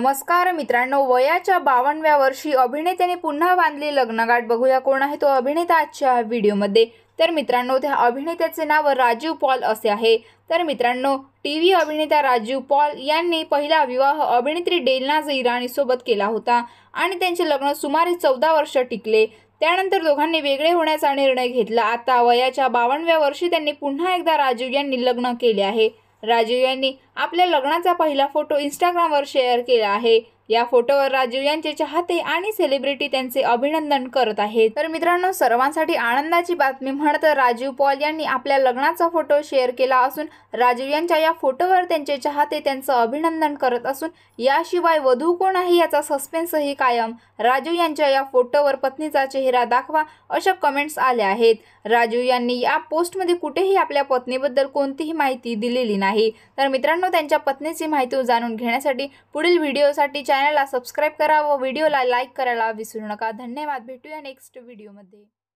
नमस्कार मित्रांनो वयाच्या बावनव्या वर्षी अभिनेत्याने पुन्हा बांधली लग्नगाठ बघूया कोण आहे तो अभिनेता आजच्या व्हिडिओमध्ये तर मित्रांनो त्या अभिनेत्याचे नाव राजीव पॉल असे आहे तर मित्रांनो टी व्ही अभिनेता राजीव पॉल यांनी पहिला विवाह अभिनेत्री डेलनाज इराणीसोबत केला होता आणि त्यांचे लग्न सुमारे चौदा वर्ष टिकले त्यानंतर दोघांनी वेगळे होण्याचा निर्णय घेतला आता वयाच्या बावनव्या वर्षी त्यांनी पुन्हा एकदा राजीव यांनी लग्न केले आहे राजीव यांनी आपल्या लग्नाचा पहिला फोटो इंस्टाग्रामवर शेअर केला आहे या फोटोवर राजीव यांचे चाहते आणि सेलिब्रिटी त्यांचे अभिनंदन करत आहेत तर मित्रांनो सर्वांसाठी आनंदाची बातमी म्हणत राजीव पॉल यांनी आपल्या लग्नाचा फोटो शेअर केला असून राजीव यांच्या या फोटोवर त्यांचे चाहते त्यांचं अभिनंदन करत असून याशिवाय वधू कोण आहे याचा सस्पेन्सही कायम राजीव यांच्या या फोटोवर पत्नीचा चेहरा दाखवा अशा कमेंट्स आल्या आहेत राजीव यांनी या पोस्टमध्ये कुठेही आपल्या पत्नीबद्दल कोणतीही माहिती दिलेली नाही तर मित्रांनो त्यांच्या पत्नीची माहिती जाणून घेण्यासाठी पुढील व्हिडिओसाठी चॅनलला सबस्क्राईब करा व व्हिडिओला लाईक करायला विसरू नका धन्यवाद भेटूया नेक्स्ट व्हिडिओमध्ये